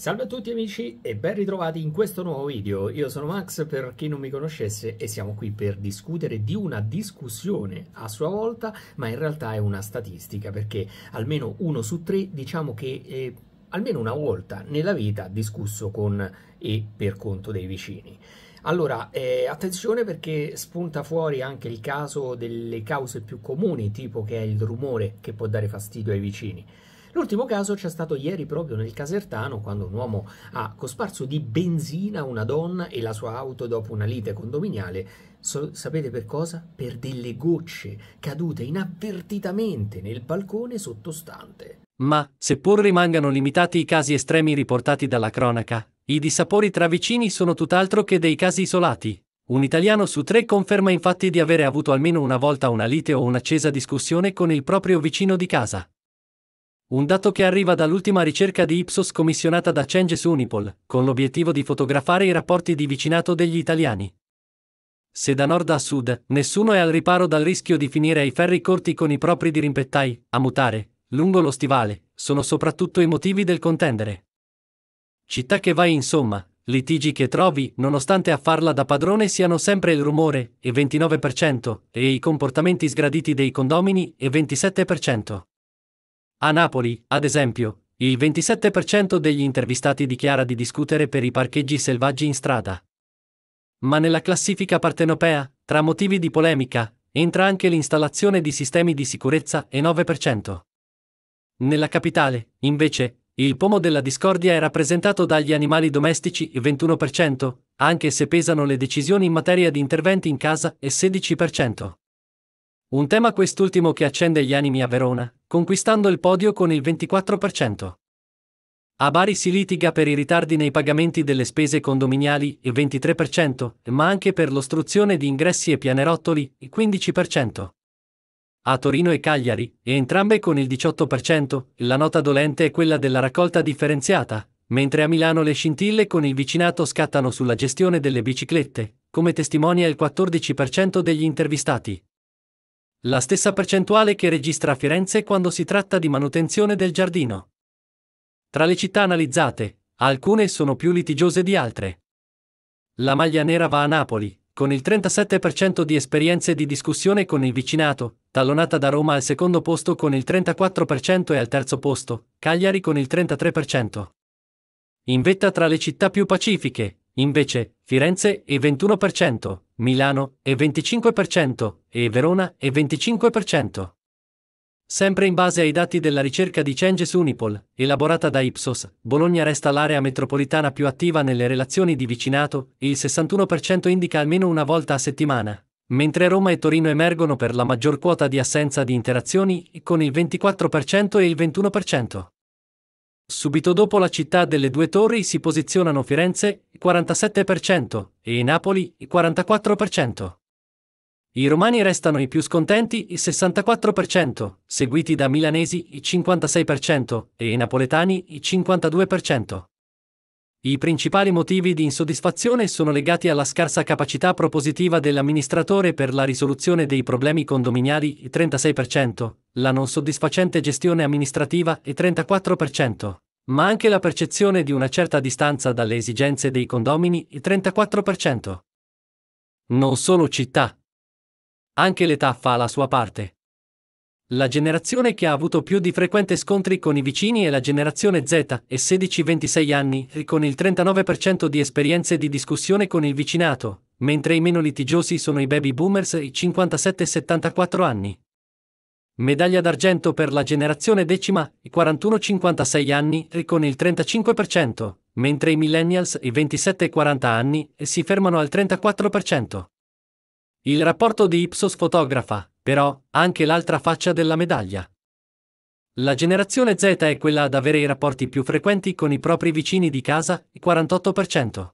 Salve a tutti amici e ben ritrovati in questo nuovo video, io sono Max per chi non mi conoscesse e siamo qui per discutere di una discussione a sua volta, ma in realtà è una statistica perché almeno uno su tre diciamo che eh, almeno una volta nella vita ha discusso con e per conto dei vicini. Allora, eh, attenzione perché spunta fuori anche il caso delle cause più comuni, tipo che è il rumore che può dare fastidio ai vicini. L'ultimo caso c'è stato ieri proprio nel Casertano, quando un uomo ha cosparso di benzina una donna e la sua auto dopo una lite condominiale. So, sapete per cosa? Per delle gocce cadute inavvertitamente nel balcone sottostante. Ma, seppur rimangano limitati i casi estremi riportati dalla cronaca, i dissapori tra vicini sono tutt'altro che dei casi isolati. Un italiano su tre conferma infatti di avere avuto almeno una volta una lite o un'accesa discussione con il proprio vicino di casa. Un dato che arriva dall'ultima ricerca di Ipsos commissionata da Changes Unipol, con l'obiettivo di fotografare i rapporti di vicinato degli italiani. Se da nord a sud, nessuno è al riparo dal rischio di finire ai ferri corti con i propri dirimpettai, a mutare, lungo lo stivale, sono soprattutto i motivi del contendere. Città che vai insomma, litigi che trovi, nonostante a farla da padrone siano sempre il rumore, e 29%, e i comportamenti sgraditi dei condomini, e 27%. A Napoli, ad esempio, il 27% degli intervistati dichiara di discutere per i parcheggi selvaggi in strada. Ma nella classifica partenopea, tra motivi di polemica, entra anche l'installazione di sistemi di sicurezza e 9%. Nella capitale, invece, il pomo della discordia è rappresentato dagli animali domestici 21%, anche se pesano le decisioni in materia di interventi in casa e 16%. Un tema quest'ultimo che accende gli animi a Verona, conquistando il podio con il 24%. A Bari si litiga per i ritardi nei pagamenti delle spese condominiali, il 23%, ma anche per l'ostruzione di ingressi e pianerottoli, il 15%. A Torino e Cagliari, e entrambe con il 18%, la nota dolente è quella della raccolta differenziata, mentre a Milano le scintille con il vicinato scattano sulla gestione delle biciclette, come testimonia il 14% degli intervistati. La stessa percentuale che registra Firenze quando si tratta di manutenzione del giardino. Tra le città analizzate, alcune sono più litigiose di altre. La maglia nera va a Napoli, con il 37% di esperienze di discussione con il vicinato, tallonata da Roma al secondo posto con il 34% e al terzo posto, Cagliari con il 33%. In vetta tra le città più pacifiche, invece, Firenze il 21%, Milano e 25% e Verona e 25%. Sempre in base ai dati della ricerca di Changes Unipol, elaborata da Ipsos, Bologna resta l'area metropolitana più attiva nelle relazioni di vicinato il 61% indica almeno una volta a settimana, mentre Roma e Torino emergono per la maggior quota di assenza di interazioni con il 24% e il 21%. Subito dopo la città delle due torri si posizionano Firenze, 47%, e Napoli, 44%. I romani restano i più scontenti, il 64%, seguiti da milanesi, il 56%, e i napoletani, il 52%. I principali motivi di insoddisfazione sono legati alla scarsa capacità propositiva dell'amministratore per la risoluzione dei problemi condominiali 36%, la non soddisfacente gestione amministrativa 34%, ma anche la percezione di una certa distanza dalle esigenze dei condomini 34%. Non solo città. Anche l'età fa la sua parte. La generazione che ha avuto più di frequente scontri con i vicini è la generazione Z, e 16-26 anni, e con il 39% di esperienze di discussione con il vicinato, mentre i meno litigiosi sono i baby boomers e i 57-74 anni. Medaglia d'argento per la generazione decima, i 41-56 anni, e con il 35%, mentre i millennials, i 27-40 anni, si fermano al 34%. Il rapporto di Ipsos fotografa, però, anche l'altra faccia della medaglia. La generazione Z è quella ad avere i rapporti più frequenti con i propri vicini di casa, il 48%.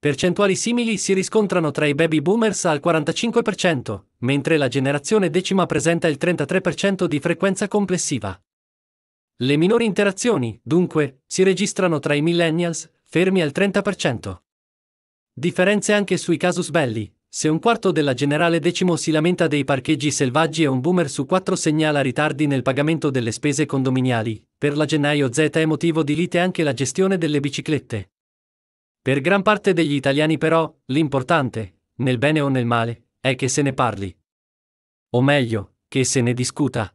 Percentuali simili si riscontrano tra i baby boomers al 45%, mentre la generazione decima presenta il 33% di frequenza complessiva. Le minori interazioni, dunque, si registrano tra i millennials, fermi al 30%. Differenze anche sui casus belli, se un quarto della generale decimo si lamenta dei parcheggi selvaggi e un boomer su quattro segnala ritardi nel pagamento delle spese condominiali, per la gennaio Z è motivo di lite anche la gestione delle biciclette. Per gran parte degli italiani però, l'importante, nel bene o nel male, è che se ne parli. O meglio, che se ne discuta.